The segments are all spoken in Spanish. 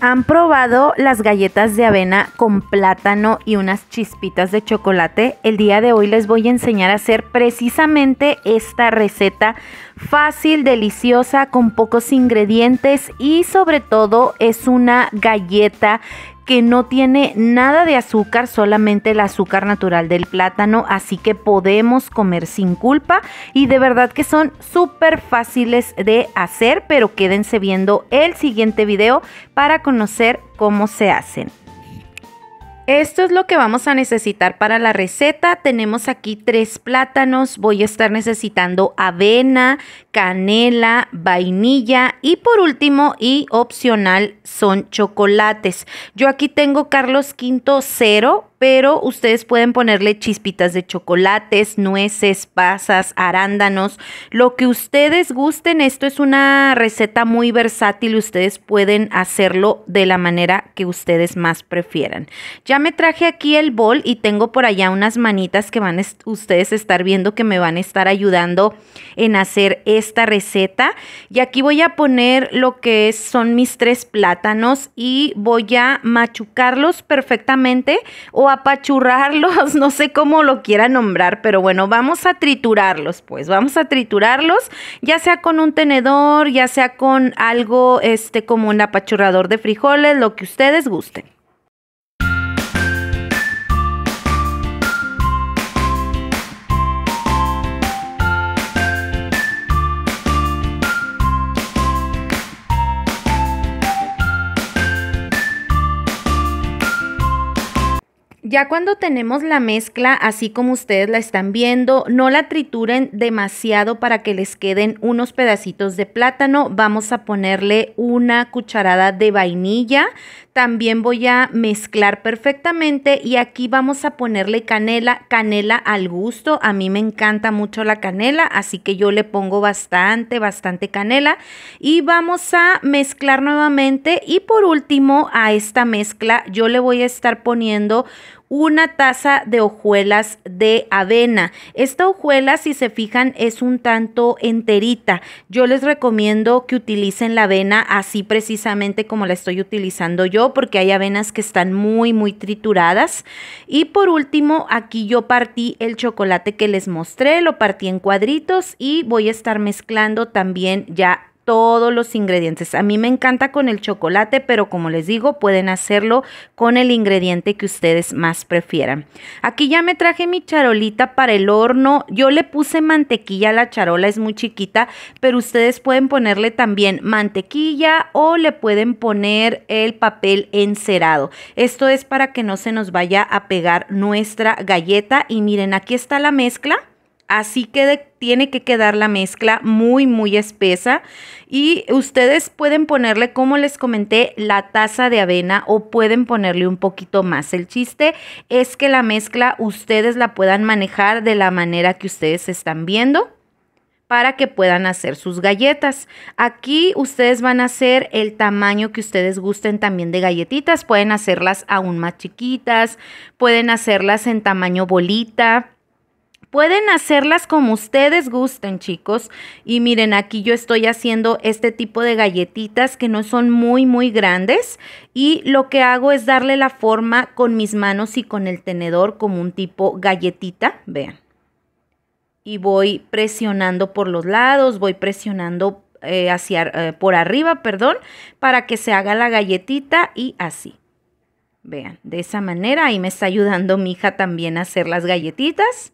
¿Han probado las galletas de avena con plátano y unas chispitas de chocolate? El día de hoy les voy a enseñar a hacer precisamente esta receta fácil, deliciosa, con pocos ingredientes y sobre todo es una galleta que no tiene nada de azúcar, solamente el azúcar natural del plátano, así que podemos comer sin culpa y de verdad que son súper fáciles de hacer, pero quédense viendo el siguiente video para conocer cómo se hacen. Esto es lo que vamos a necesitar para la receta. Tenemos aquí tres plátanos. Voy a estar necesitando avena, canela, vainilla y por último y opcional son chocolates. Yo aquí tengo Carlos V cero, pero ustedes pueden ponerle chispitas de chocolates, nueces, pasas, arándanos, lo que ustedes gusten. Esto es una receta muy versátil. Ustedes pueden hacerlo de la manera que ustedes más prefieran. Ya ya me traje aquí el bol y tengo por allá unas manitas que van a ustedes estar viendo que me van a estar ayudando en hacer esta receta. Y aquí voy a poner lo que son mis tres plátanos y voy a machucarlos perfectamente o apachurrarlos, no sé cómo lo quiera nombrar, pero bueno, vamos a triturarlos, pues vamos a triturarlos, ya sea con un tenedor, ya sea con algo este como un apachurrador de frijoles, lo que ustedes gusten. Ya cuando tenemos la mezcla así como ustedes la están viendo, no la trituren demasiado para que les queden unos pedacitos de plátano. Vamos a ponerle una cucharada de vainilla. También voy a mezclar perfectamente y aquí vamos a ponerle canela, canela al gusto. A mí me encanta mucho la canela, así que yo le pongo bastante, bastante canela. Y vamos a mezclar nuevamente y por último a esta mezcla yo le voy a estar poniendo una taza de hojuelas de avena. Esta hojuela, si se fijan, es un tanto enterita. Yo les recomiendo que utilicen la avena así precisamente como la estoy utilizando yo, porque hay avenas que están muy, muy trituradas. Y por último, aquí yo partí el chocolate que les mostré, lo partí en cuadritos y voy a estar mezclando también ya todos los ingredientes. A mí me encanta con el chocolate, pero como les digo, pueden hacerlo con el ingrediente que ustedes más prefieran. Aquí ya me traje mi charolita para el horno. Yo le puse mantequilla, la charola es muy chiquita, pero ustedes pueden ponerle también mantequilla o le pueden poner el papel encerado. Esto es para que no se nos vaya a pegar nuestra galleta. Y miren, aquí está la mezcla. Así que tiene que quedar la mezcla muy, muy espesa. Y ustedes pueden ponerle, como les comenté, la taza de avena o pueden ponerle un poquito más. El chiste es que la mezcla ustedes la puedan manejar de la manera que ustedes están viendo para que puedan hacer sus galletas. Aquí ustedes van a hacer el tamaño que ustedes gusten también de galletitas. Pueden hacerlas aún más chiquitas, pueden hacerlas en tamaño bolita Pueden hacerlas como ustedes gusten, chicos. Y miren, aquí yo estoy haciendo este tipo de galletitas que no son muy, muy grandes. Y lo que hago es darle la forma con mis manos y con el tenedor como un tipo galletita. Vean. Y voy presionando por los lados, voy presionando eh, hacia, eh, por arriba, perdón, para que se haga la galletita y así. Vean, de esa manera ahí me está ayudando mi hija también a hacer las galletitas.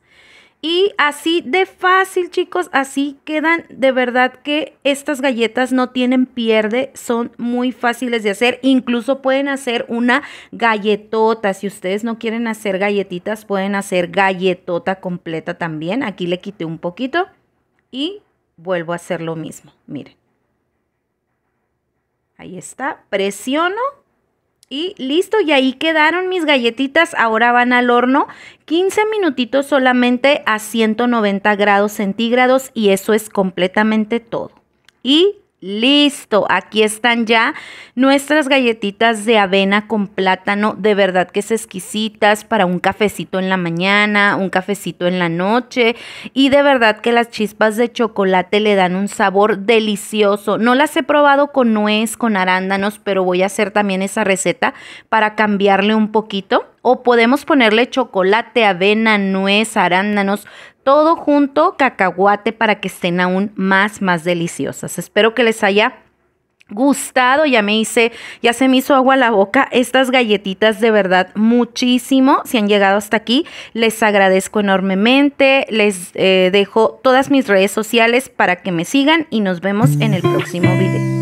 Y así de fácil, chicos, así quedan. De verdad que estas galletas no tienen pierde, son muy fáciles de hacer. Incluso pueden hacer una galletota. Si ustedes no quieren hacer galletitas, pueden hacer galletota completa también. Aquí le quité un poquito y vuelvo a hacer lo mismo. Miren. Ahí está. Presiono y listo, y ahí quedaron mis galletitas. Ahora van al horno 15 minutitos solamente a 190 grados centígrados y eso es completamente todo. Y Listo, aquí están ya nuestras galletitas de avena con plátano, de verdad que es exquisitas para un cafecito en la mañana, un cafecito en la noche y de verdad que las chispas de chocolate le dan un sabor delicioso. No las he probado con nuez, con arándanos, pero voy a hacer también esa receta para cambiarle un poquito o podemos ponerle chocolate, avena, nuez, arándanos, todo junto, cacahuate para que estén aún más, más deliciosas. Espero que les haya gustado, ya me hice, ya se me hizo agua la boca. Estas galletitas de verdad muchísimo, si han llegado hasta aquí, les agradezco enormemente, les eh, dejo todas mis redes sociales para que me sigan y nos vemos en el próximo video.